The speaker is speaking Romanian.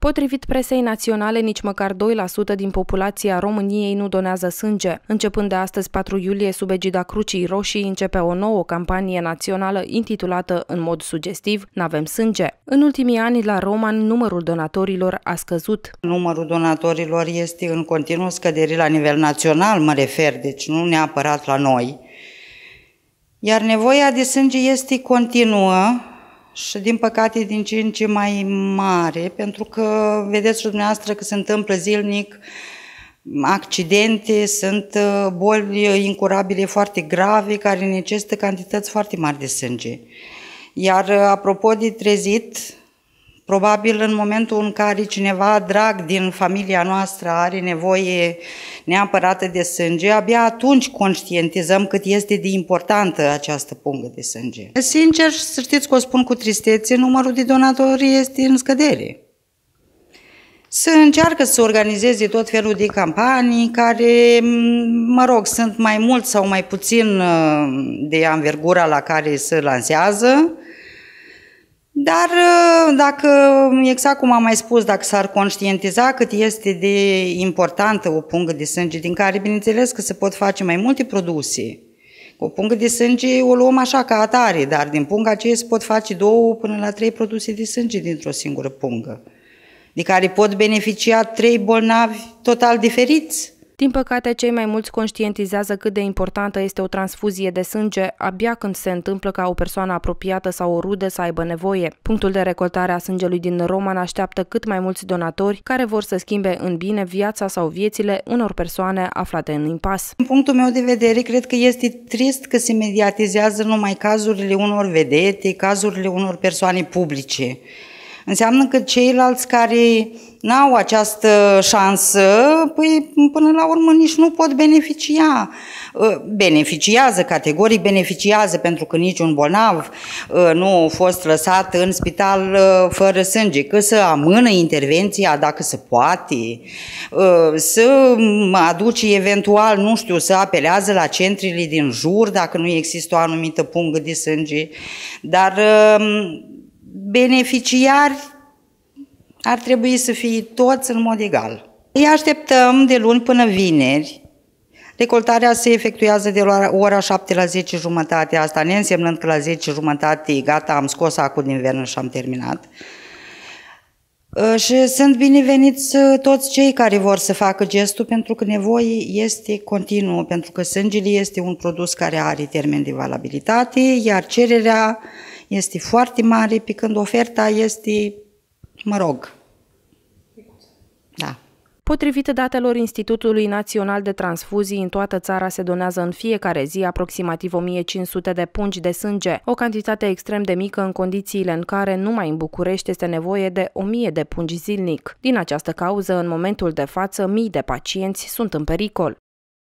Potrivit presei naționale, nici măcar 2% din populația României nu donează sânge. Începând de astăzi, 4 iulie, sub egida Crucii Roșii, începe o nouă campanie națională intitulată, în mod sugestiv, N-avem sânge. În ultimii ani, la Roman, numărul donatorilor a scăzut. Numărul donatorilor este în continuă scădere la nivel național, mă refer, deci nu neapărat la noi. Iar nevoia de sânge este continuă, și din păcate din ce în ce mai mare, pentru că vedeți și dumneavoastră că se întâmplă zilnic accidente, sunt uh, boli incurabile foarte grave care necesită cantități foarte mari de sânge. Iar uh, apropo de trezit, Probabil în momentul în care cineva drag din familia noastră are nevoie neapărată de sânge, abia atunci conștientizăm cât este de importantă această pungă de sânge. Sincer, să știți că o spun cu tristețe, numărul de donatori este în scădere. Să încearcă să organizeze tot felul de campanii care, mă rog, sunt mai mult sau mai puțin uh, de anvergura la care se lansează, dar ă, dacă, exact cum am mai spus, dacă s-ar conștientiza cât este de importantă o pungă de sânge, din care, bineînțeles, că se pot face mai multe produse. O pungă de sânge o luăm așa ca atare, dar din punga aceea se pot face două până la trei produse de sânge dintr-o singură pungă, de care pot beneficia trei bolnavi total diferiți. Din păcate, cei mai mulți conștientizează cât de importantă este o transfuzie de sânge abia când se întâmplă ca o persoană apropiată sau o rudă să aibă nevoie. Punctul de recoltare a sângelui din Roman așteaptă cât mai mulți donatori care vor să schimbe în bine viața sau viețile unor persoane aflate în impas. Din punctul meu de vedere, cred că este trist că se mediatizează numai cazurile unor vedete, cazurile unor persoane publice. Înseamnă că ceilalți care n-au această șansă, păi până la urmă nici nu pot beneficia. Ă, beneficiază, categoric beneficiază, pentru că niciun bolnav ă, nu a fost lăsat în spital ă, fără sânge, că să amână intervenția dacă se poate, să aduce eventual, nu știu, să apelează la centrile din jur dacă nu există o anumită pungă de sânge, dar beneficiari ar trebui să fie toți în mod egal. Îi așteptăm de luni până vineri. Recoltarea se efectuează de la ora 7 la 10 jumătate, asta ne însemnând că la 10 jumătate gata, am scos acul din vernă și am terminat. Ă, și sunt bineveniți ă, toți cei care vor să facă gestul, pentru că nevoie este continuă, pentru că sângele este un produs care are termen de valabilitate, iar cererea este foarte mare, pe când oferta este, mă rog, da. Potrivit datelor Institutului Național de Transfuzii, în toată țara se donează în fiecare zi aproximativ 1500 de pungi de sânge, o cantitate extrem de mică în condițiile în care numai în București este nevoie de 1000 de pungi zilnic. Din această cauză, în momentul de față, mii de pacienți sunt în pericol.